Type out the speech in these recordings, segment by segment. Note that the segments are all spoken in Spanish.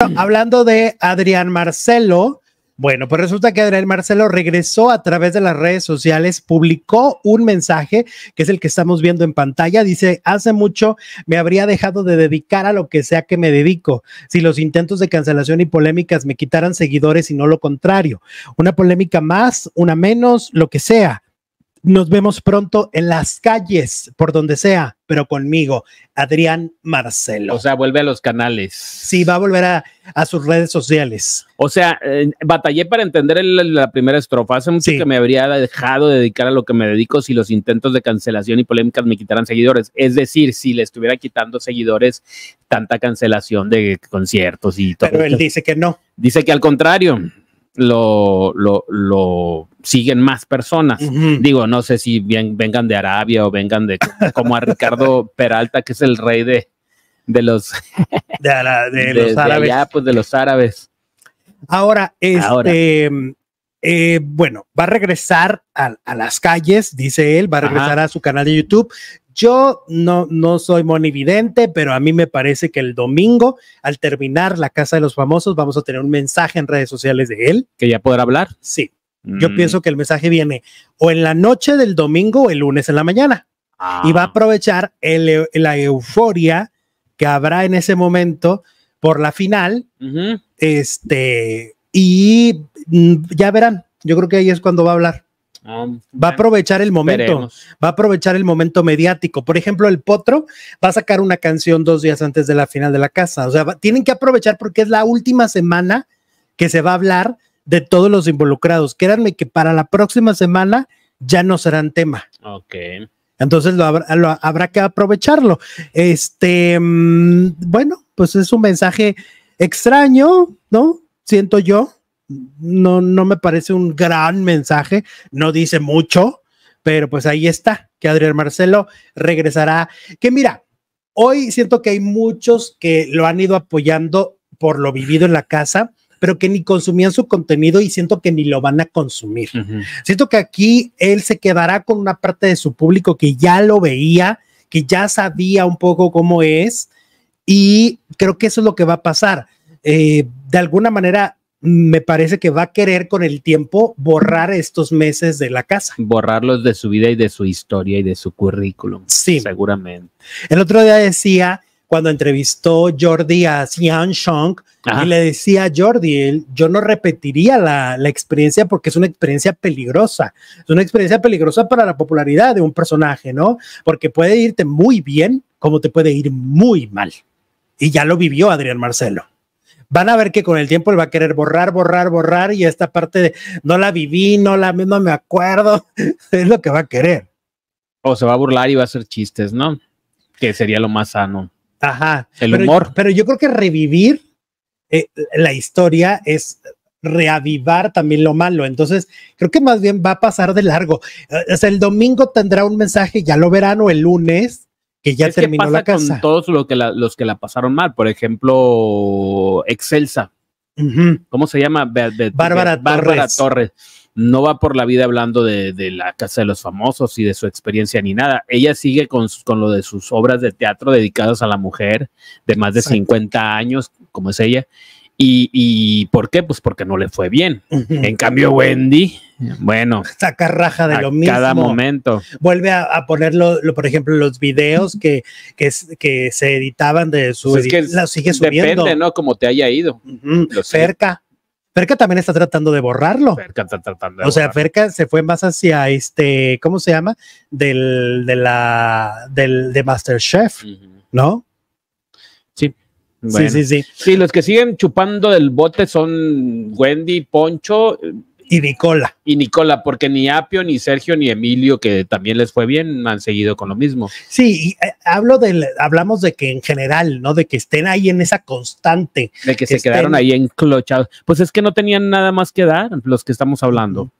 Hablando de Adrián Marcelo, bueno, pues resulta que Adrián Marcelo regresó a través de las redes sociales, publicó un mensaje que es el que estamos viendo en pantalla. Dice, hace mucho me habría dejado de dedicar a lo que sea que me dedico, si los intentos de cancelación y polémicas me quitaran seguidores y no lo contrario. Una polémica más, una menos, lo que sea nos vemos pronto en las calles, por donde sea, pero conmigo, Adrián Marcelo. O sea, vuelve a los canales. Sí, va a volver a, sus redes sociales. O sea, batallé para entender la primera estrofa. Hace mucho que me habría dejado de dedicar a lo que me dedico si los intentos de cancelación y polémicas me quitaran seguidores. Es decir, si le estuviera quitando seguidores tanta cancelación de conciertos y todo. Pero él dice que no. Dice que al contrario lo, lo, lo siguen más personas. Digo, no sé si bien, vengan de Arabia o vengan de como a Ricardo Peralta, que es el rey de, de los, de, los árabes. Pues, de los árabes. Ahora, este, Ahora. Eh, bueno, va a regresar a, las calles, dice él, va a regresar a su canal de YouTube. Yo no, no soy monividente, pero a mí me parece que el domingo, al terminar la Casa de los Famosos, vamos a tener un mensaje en redes sociales de él. ¿Que ya podrá hablar? Sí. Yo mm. pienso que el mensaje viene o en la noche del domingo o el lunes en la mañana. Ah. Y va a aprovechar la euforia que habrá en ese momento por la final. Este, y mm, ya verán, yo creo que ahí es cuando va a hablar. Ah, va a aprovechar el momento, va a aprovechar el momento mediático. Por ejemplo, el Potro va a sacar una canción dos días antes de la final de la casa. O sea, tienen que aprovechar porque es la última semana que se va a hablar de todos los involucrados. Créanme que para la próxima semana ya no serán tema. Ok. Entonces lo habrá, que aprovecharlo. Este, mm, bueno, pues es un mensaje extraño, ¿no? Siento yo no, no me parece un gran mensaje, no dice mucho, pero pues ahí está, que Adrián Marcelo regresará. Que mira, hoy siento que hay muchos que lo han ido apoyando por lo vivido en la casa, pero que ni consumían su contenido y siento que ni lo van a consumir. Siento que aquí él se quedará con una parte de su público que ya lo veía, que ya sabía un poco cómo es y creo que eso es lo que va a pasar. Eh, de alguna manera me parece que va a querer con el tiempo borrar estos meses de la casa. Borrarlos de su vida y de su historia y de su currículum. Sí. Seguramente. El otro día decía, cuando entrevistó Jordi a Xian Shong, y le decía a Jordi, yo no repetiría la, la experiencia porque es una experiencia peligrosa. Es una experiencia peligrosa para la popularidad de un personaje, ¿no? Porque puede irte muy bien como te puede ir muy mal. Y ya lo vivió Adrián Marcelo van a ver que con el tiempo él va a querer borrar, borrar, borrar y esta parte de no la viví, no la no me acuerdo, es lo que va a querer. O se va a burlar y va a hacer chistes, ¿no? Que sería lo más sano. Ajá. El pero, humor. Pero yo creo que revivir eh, la historia es reavivar también lo malo. Entonces, creo que más bien va a pasar de largo. Eh, o sea, el domingo tendrá un mensaje, ya lo verán, o el lunes, que ya terminó la casa. Con todos lo que los que la pasaron mal, por ejemplo, Excelsa. ¿Cómo se llama? Bárbara, Torres. Bárbara Torres. No va por la vida hablando de, la casa de los famosos y de su experiencia ni nada. Ella sigue con, lo de sus obras de teatro dedicadas a la mujer de más de 50 años, como es ella. Y, por qué? Pues porque no le fue bien. En cambio, Wendy bueno. Saca raja de lo mismo. Cada momento. Vuelve a, ponerlo, por ejemplo, los videos que, que, se editaban de su. Pues es que Depende, ¿no? Como te haya ido. Perca, Perca Ferca también está tratando de borrarlo. está o sea, Ferca se fue más hacia este, ¿cómo se llama? Del, de la, del, de Masterchef, ¿no? Sí. Sí, sí, sí. Sí, los que siguen chupando del bote son Wendy, Poncho, y Nicola. Y Nicola, porque ni Apio, ni Sergio, ni Emilio, que también les fue bien, han seguido con lo mismo. Sí, eh, hablo del, hablamos de que en general, ¿no? De que estén ahí en esa constante. De que, se quedaron ahí enclochados. Pues es que no tenían nada más que dar los que estamos hablando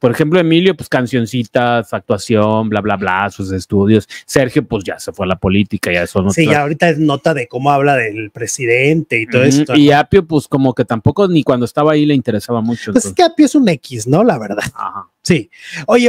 por ejemplo, Emilio, pues cancioncitas, actuación, bla, bla, bla, sus estudios. Sergio, pues ya se fue a la política, ya eso no. Sí, ya ahorita es nota de cómo habla del presidente y todo esto. Y Apio, pues como que tampoco ni cuando estaba ahí le interesaba mucho. Pues es que Apio es un X, ¿no? La verdad. Sí. Oye,